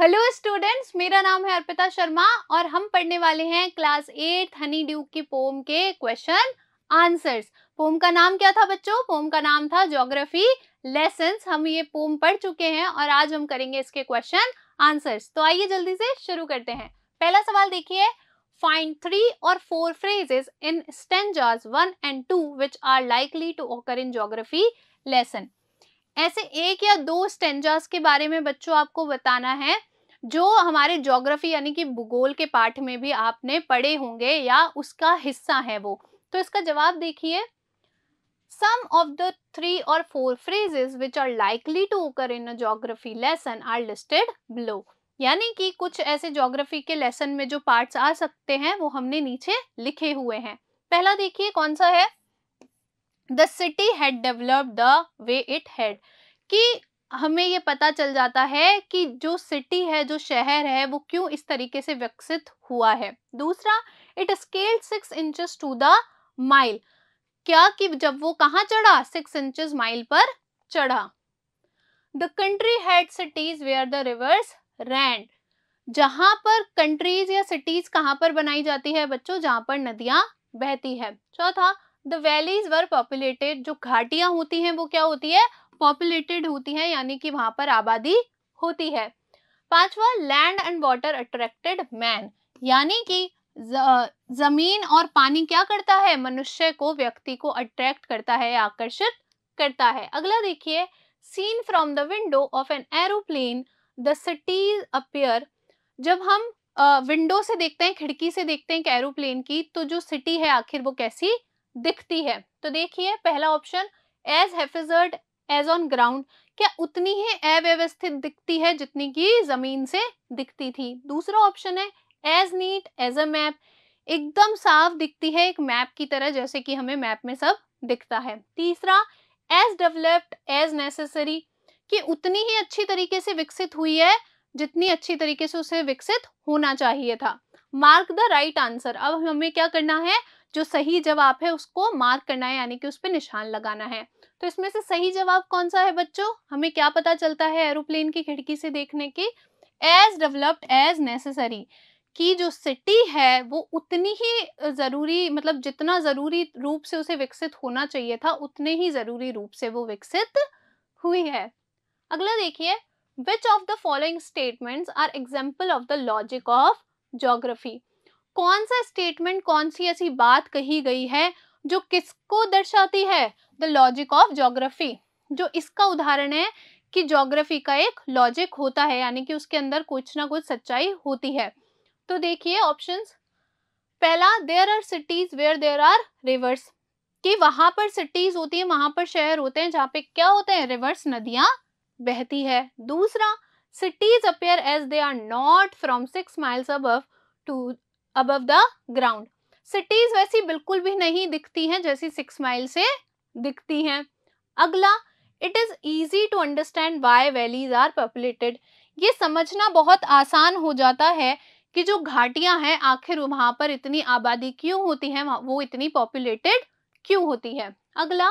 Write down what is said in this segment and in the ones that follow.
Hello students मेरा नाम है अर्पिता शर्मा और हम पढ़ने वाले हैं क्लास एट हनी ड्यूक की पोम के क्वेश्चन आंसर्स पोम का नाम क्या था बच्चों पोम का नाम था ज्योग्राफी लेसन्स हम ये पोम पढ़ चुके हैं और आज हम करेंगे इसके क्वेश्चन आंसर्स तो आइए जल्दी से शुरू करते हैं पहला सवाल देखिए फाइंड थ्री और four phrases in stanzas one and two which are likely to occur in geography lesson ऐसे एक या दो स्टेंजास के बारे में बच्चों आपको बताना है जो हमारे ज्योग्राफी यानी कि भूगोल के पाठ में भी आपने पढ़े होंगे या उसका हिस्सा है वो तो इसका जवाब देखिए सम ऑफ द थ्री और four phrases which are likely to occur in a geography lesson are listed below यानी कि कुछ ऐसे ज्योग्राफी के लेसन में जो पार्ट्स आ सकते हैं वो हमने नीचे लिखे हुए हैं पहला देखिए कौन सा है the city had develop the way it had कि हमें ये पता चल जाता है कि जो सिटी है जो शहर है वो क्यों इस तरीके से विकसित हुआ है दूसरा it scale six inches to the mile क्या कि जब वो कहाँ चढ़ा सिक्स इंचज माइल पर चढ़ा the country had cities where the rivers ran जहां पर कंट्रीज या सिटीज कहाँ पर बनाई जाती है बच्चों जहां पर नदियां बहती है चौथा द वैलीज वर पॉपुलेटेड जो घाटियां होती हैं वो क्या होती है पॉपुलेटेड होती हैं यानी कि वहां पर आबादी होती है पांचवा land and water attracted man यानी कि जमीन और पानी क्या करता है मनुष्य को व्यक्ति को अट्रैक्ट करता है आकर्षित करता है अगला देखिए seen from the window of an aeroplane the cities appear जब हम विंडो से देखते हैं खिड़की से देखते हैं एरोप्लेन की तो जो सिटी है आखिर वो कैसी दिखती है तो देखिए पहला option as haphazard as on ground क्या उतनी ही अव्यवस्थित दिखती है जितनी की जमीन से दिखती थी दूसरा ऑप्शन है as neat as a map एकदम साफ दिखती है एक मैप की तरह जैसे कि हमें मैप में सब दिखता है तीसरा एज डेवलप्ड एज नेसेसरी कि उतनी ही अच्छी तरीके से विकसित हुई है जितनी अच्छी तरीके से उसे विकसित होना चाहिए था मार्क द राइट आंसर अब हमें क्या करना है जो सही जवाब है उसको मार्क करना है यानी कि उस पर निशान लगाना है तो इसमें से सही जवाब कौन सा है बच्चों हमें क्या पता चलता है एरोप्लेन की खिड़की से देखने की एज डेवलप्ड एज नेसेसरी कि जो सिटी है वो उतनी ही ज़रूरी मतलब जितना ज़रूरी रूप से उसे विकसित होना चाहिए था उतने ही ज़रूरी रूप से वो विकसित हुई है अगला देखिए which of the following statements are example of the logic of geography कौन सा स्टेटमेंट कौन सी ऐसी बात कही गई है जो किसको दर्शाती है द लॉजिक ऑफ जोग्राफी जो इसका उदाहरण है कि जोग्राफी का एक लॉजिक होता है यानी कि उसके अंदर कुछ ना कुछ सच्चाई होती है तो देखिए ऑप्शंस पहला there are cities where there are rivers कि वहां पर सिटीज होती है वहां पर शहर होते हैं जहाँ पे क्या होते हैं रिवर्स नदियां बहती है दूसरा cities appear as they are not from six miles up to above the ground cities वैसी बिल्कुल भी नहीं दिखती हैं जैसी सिक्स माइल से दिखती हैं अगला it is easy to understand why valleys are populated ये समझना बहुत आसान हो जाता है कि जो घाटियां हैं आखिर वहां पर इतनी आबादी क्यों होती है वो इतनी पॉपुलेटेड क्यों होती है अगला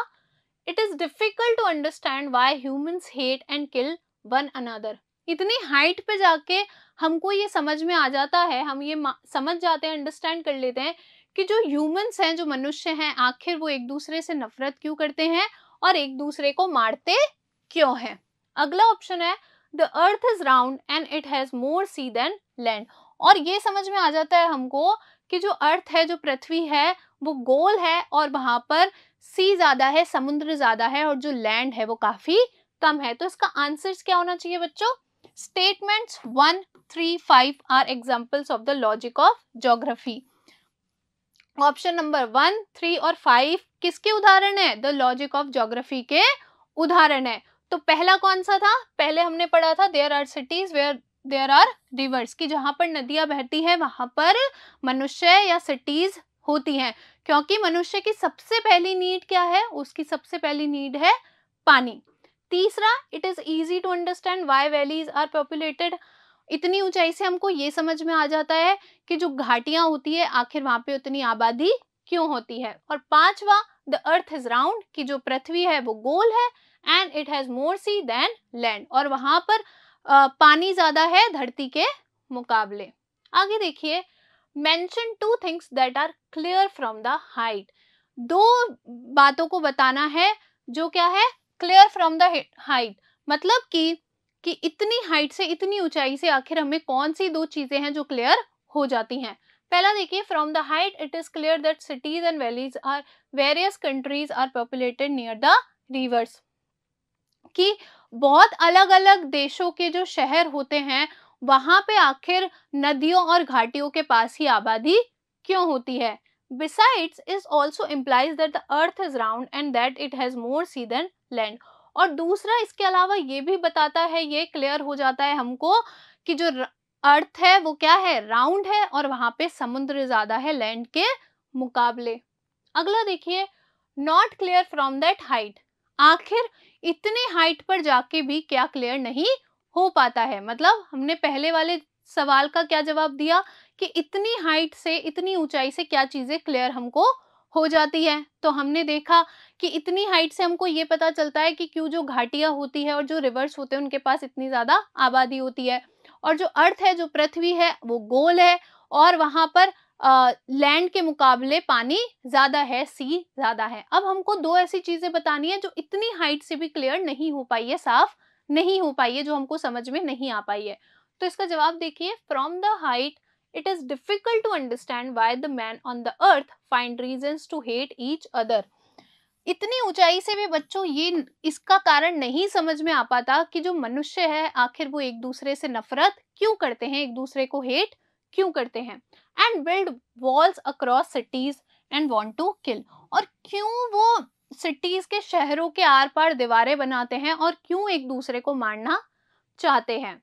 it is difficult to understand why humans hate and kill one another इतनी हाइट पे जाके हमको ये समझ में आ जाता है हम ये समझ जाते हैं अंडरस्टैंड कर लेते हैं कि जो ह्यूमंस हैं जो मनुष्य हैं आखिर वो एक दूसरे से नफरत क्यों करते हैं और एक दूसरे को मारते क्यों हैं अगला ऑप्शन है the earth is round and it has more sea than land और ये समझ में आ जाता है हमको कि जो अर्थ है जो पृथ्वी है वो गोल है और वहां पर सी ज़्यादा है समुद्र ज़्यादा है और जो लैंड है वो काफ़ी कम है तो इसका आंसर क्या होना चाहिए बच्चों Statements 1, 3, 5 are examples of the logic of geography. Option number one three और फाइव किसके उदाहरण है द लॉजिक ऑफ ज्योग्राफी के उदाहरण है तो पहला कौन सा था पहले हमने पढ़ा था there are cities where there are rivers की जहां पर नदियां बहती है वहां पर मनुष्य या सिटीज होती हैं क्योंकि मनुष्य की सबसे पहली नीड क्या है उसकी सबसे पहली नीड है पानी तीसरा it is easy to understand why valleys are populated इतनी ऊंचाई से हमको ये समझ में आ जाता है कि जो घाटियां होती है आखिर वहां पे उतनी आबादी क्यों होती है और पांचवा द अर्थ इज राउंड कि जो पृथ्वी है वो गोल है and it has more sea than land और वहां पर आ, पानी ज्यादा है धरती के मुकाबले आगे देखिए mention two things that are clear from the height दो बातों को बताना है जो क्या है क्लियर फ्रॉम द हाइट मतलब कि कि इतनी हाइट से इतनी ऊंचाई से आखिर हमें कौन सी दो चीजें हैं जो क्लियर हो जाती हैं पहला देखिए from the height it is clear that cities and valleys are various countries are populated near the rivers कि बहुत अलग अलग देशों के जो शहर होते हैं वहां पे आखिर नदियों और घाटियों के पास ही आबादी क्यों होती है besides is also implies that the earth is round and that it has more sea than land और दूसरा इसके अलावा ये भी बताता है ये क्लियर हो जाता है हमको कि जो अर्थ है वो क्या है राउंड है और वहां पे समुद्र ज्यादा है लैंड के मुकाबले अगला देखिए not clear from that height आखिर इतने हाइट पर जाके भी क्या क्लियर नहीं हो पाता है मतलब हमने पहले वाले सवाल का क्या जवाब दिया कि इतनी हाइट से इतनी ऊंचाई से क्या चीजें क्लियर हमको हो जाती है तो हमने देखा कि इतनी हाइट से हमको ये पता चलता है कि क्यों जो घाटियाँ होती है और जो रिवर्स होते हैं उनके पास इतनी ज़्यादा आबादी होती है और जो अर्थ है जो पृथ्वी है वो गोल है और वहाँ पर लैंड के मुकाबले पानी ज़्यादा है सी ज़्यादा है अब हमको दो ऐसी चीज़ें बतानी है जो इतनी हाइट से भी क्लियर नहीं हो पाई है साफ नहीं हो पाई है जो हमको समझ में नहीं आ पाई है तो इसका जवाब देखिए from the height it is difficult to understand why the men on the earth find reasons to hate each other. इतनी ऊंचाई से भी बच्चों ये इसका कारण नहीं समझ में आ पाता कि जो मनुष्य है आखिर वो एक दूसरे से नफरत क्यों करते हैं एक दूसरे को हेट क्यों करते हैं and build walls across cities and want to kill और क्यों वो सिटीज के शहरों के आर पार दीवारें बनाते हैं और क्यों एक दूसरे को मारना चाहते हैं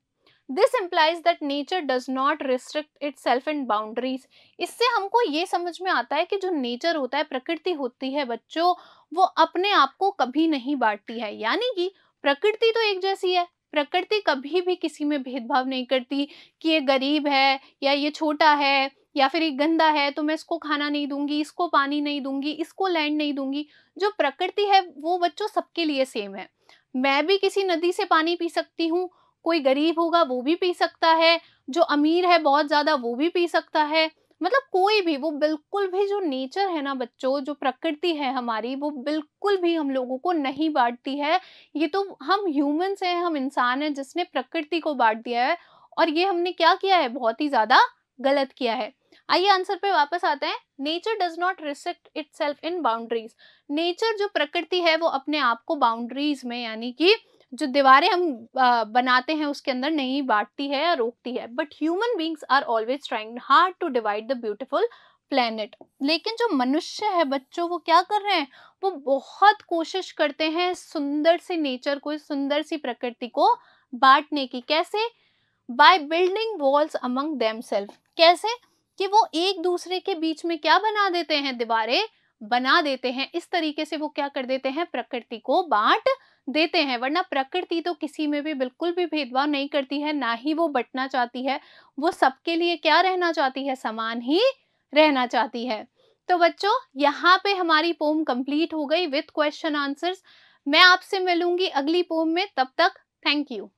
this implies that nature does not restrict itself and boundaries इससे हमको ये समझ में आता है कि जो नेचर होता है प्रकृति होती है बच्चों वो अपने आप को कभी नहीं बांटती है यानी कि प्रकृति तो एक जैसी है प्रकृति कभी भी किसी में भेदभाव नहीं करती कि ये गरीब है या ये छोटा है या फिर ये गंदा है तो मैं इसको खाना नहीं दूंगी इसको पानी नहीं दूंगी इसको लैंड नहीं दूंगी जो प्रकृति है वो बच्चों सबके लिए सेम है मैं भी किसी नदी से पानी पी सकती हूँ कोई गरीब होगा वो भी पी सकता है जो अमीर है बहुत ज़्यादा वो भी पी सकता है मतलब कोई भी वो बिल्कुल भी जो नेचर है ना बच्चों जो प्रकृति है हमारी वो बिल्कुल भी हम लोगों को नहीं बांटती है ये तो हम ह्यूमन्स हैं हम इंसान हैं जिसने प्रकृति को बांट दिया है और ये हमने क्या किया है बहुत ही ज़्यादा गलत किया है आइए आंसर पे वापस आते हैं nature does not restrict it in boundaries nature जो प्रकृति है वो अपने आप को बाउंड्रीज में यानी कि जो दीवारें हम बनाते हैं उसके अंदर नहीं बांटती है या रोकती है but human beings are always trying hard to divide the beautiful planet लेकिन जो मनुष्य है बच्चों वो क्या कर रहे हैं वो बहुत कोशिश करते हैं सुंदर सी नेचर को सुंदर सी प्रकृति को बांटने की कैसे by building walls among them कैसे कि वो एक दूसरे के बीच में क्या बना देते हैं दीवारें बना देते हैं इस तरीके से वो क्या कर देते हैं प्रकृति को बांट देते हैं वरना प्रकृति तो किसी में भी बिल्कुल भी भेदभाव नहीं करती है ना ही वो बटना चाहती है वो सबके लिए क्या रहना चाहती है समान ही रहना चाहती है तो बच्चों यहाँ पे हमारी पोम कंप्लीट हो गई विथ क्वेश्चन आंसर्स मैं आपसे मिलूंगी अगली पोम में तब तक थैंक यू